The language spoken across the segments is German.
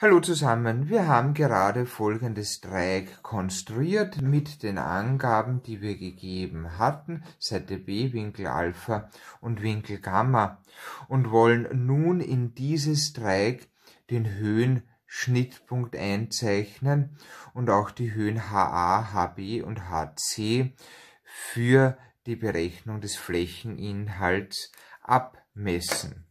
Hallo zusammen, wir haben gerade folgendes Dreieck konstruiert mit den Angaben, die wir gegeben hatten, Seite B, Winkel Alpha und Winkel Gamma und wollen nun in dieses Dreieck den Höhenschnittpunkt einzeichnen und auch die Höhen HA, HB und HC für die Berechnung des Flächeninhalts abmessen.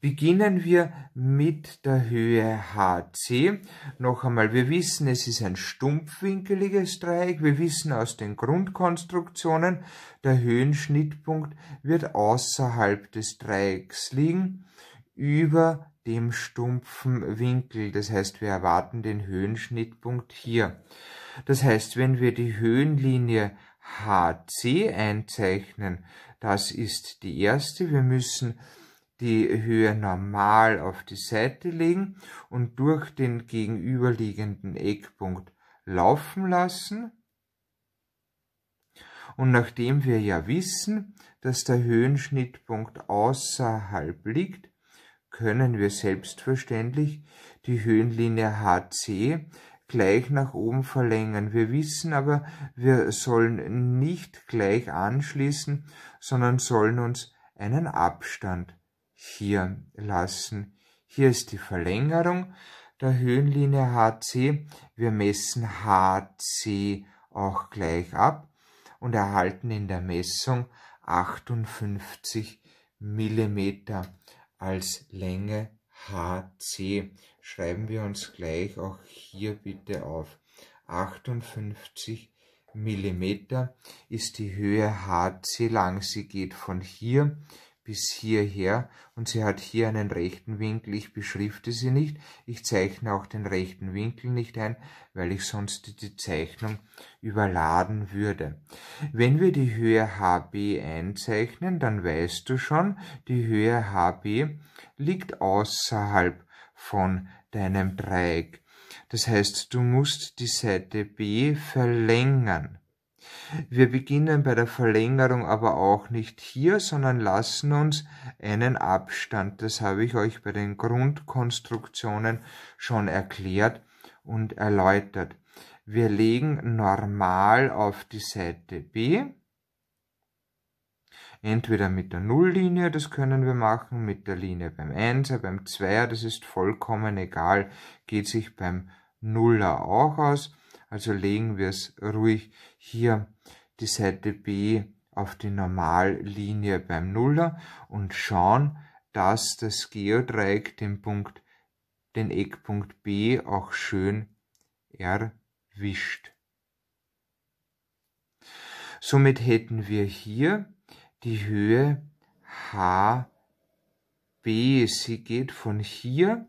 Beginnen wir mit der Höhe HC. Noch einmal, wir wissen, es ist ein stumpfwinkeliges Dreieck. Wir wissen aus den Grundkonstruktionen, der Höhenschnittpunkt wird außerhalb des Dreiecks liegen, über dem stumpfen Winkel. Das heißt, wir erwarten den Höhenschnittpunkt hier. Das heißt, wenn wir die Höhenlinie HC einzeichnen, das ist die erste. Wir müssen die Höhe normal auf die Seite legen und durch den gegenüberliegenden Eckpunkt laufen lassen. Und nachdem wir ja wissen, dass der Höhenschnittpunkt außerhalb liegt, können wir selbstverständlich die Höhenlinie HC gleich nach oben verlängern. Wir wissen aber, wir sollen nicht gleich anschließen, sondern sollen uns einen Abstand hier lassen. Hier ist die Verlängerung der Höhenlinie HC. Wir messen HC auch gleich ab und erhalten in der Messung 58 mm als Länge HC. Schreiben wir uns gleich auch hier bitte auf. 58 mm ist die Höhe HC lang. Sie geht von hier bis hierher und sie hat hier einen rechten Winkel, ich beschrifte sie nicht, ich zeichne auch den rechten Winkel nicht ein, weil ich sonst die Zeichnung überladen würde. Wenn wir die Höhe HB einzeichnen, dann weißt du schon, die Höhe HB liegt außerhalb von deinem Dreieck. Das heißt, du musst die Seite B verlängern. Wir beginnen bei der Verlängerung aber auch nicht hier, sondern lassen uns einen Abstand, das habe ich euch bei den Grundkonstruktionen schon erklärt und erläutert. Wir legen normal auf die Seite B, entweder mit der Nulllinie, das können wir machen, mit der Linie beim 1 beim 2 das ist vollkommen egal, geht sich beim Nuller auch aus also legen wir es ruhig hier die Seite B auf die Normallinie beim Nuller und schauen, dass das Geodreieck den Punkt, den Eckpunkt B auch schön erwischt. Somit hätten wir hier die Höhe HB. Sie geht von hier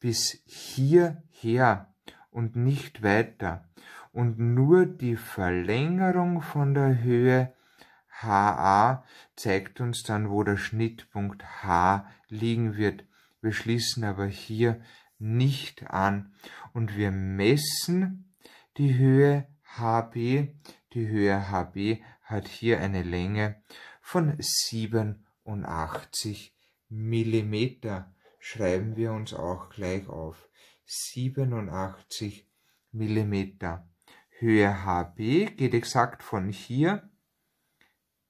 bis hierher und nicht weiter und nur die Verlängerung von der Höhe HA zeigt uns dann, wo der Schnittpunkt H liegen wird. Wir schließen aber hier nicht an und wir messen die Höhe HB. Die Höhe HB hat hier eine Länge von 87 Millimeter. Schreiben wir uns auch gleich auf. 87 Millimeter. Höhe HB geht exakt von hier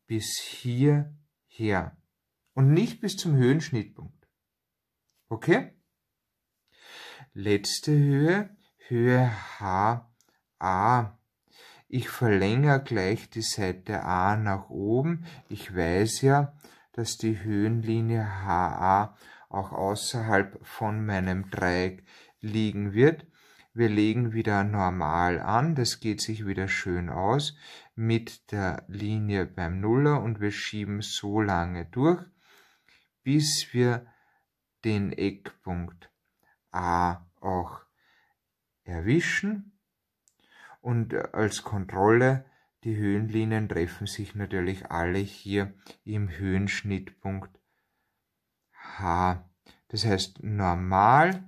bis hierher und nicht bis zum Höhenschnittpunkt. Okay? Letzte Höhe, Höhe HA. Ich verlängere gleich die Seite A nach oben. Ich weiß ja, dass die Höhenlinie HA auch außerhalb von meinem Dreieck liegen wird. Wir legen wieder normal an, das geht sich wieder schön aus mit der Linie beim Nuller und wir schieben so lange durch, bis wir den Eckpunkt A auch erwischen und äh, als Kontrolle die Höhenlinien treffen sich natürlich alle hier im Höhenschnittpunkt H. Das heißt normal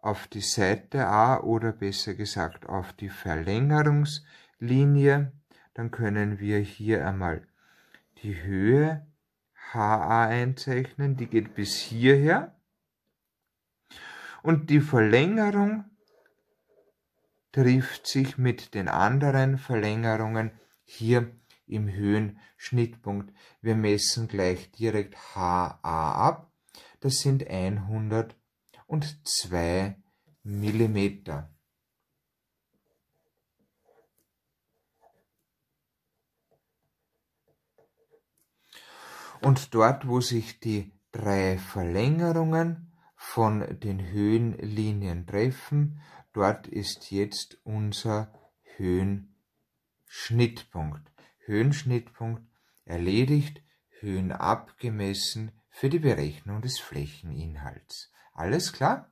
auf die Seite A oder besser gesagt auf die Verlängerungslinie, dann können wir hier einmal die Höhe HA einzeichnen, die geht bis hierher. Und die Verlängerung trifft sich mit den anderen Verlängerungen hier im Höhenschnittpunkt. Wir messen gleich direkt HA ab. Das sind 100 und zwei Millimeter. Und dort, wo sich die drei Verlängerungen von den Höhenlinien treffen, dort ist jetzt unser Höhenschnittpunkt. Höhenschnittpunkt erledigt, Höhen abgemessen für die Berechnung des Flächeninhalts. Alles klar?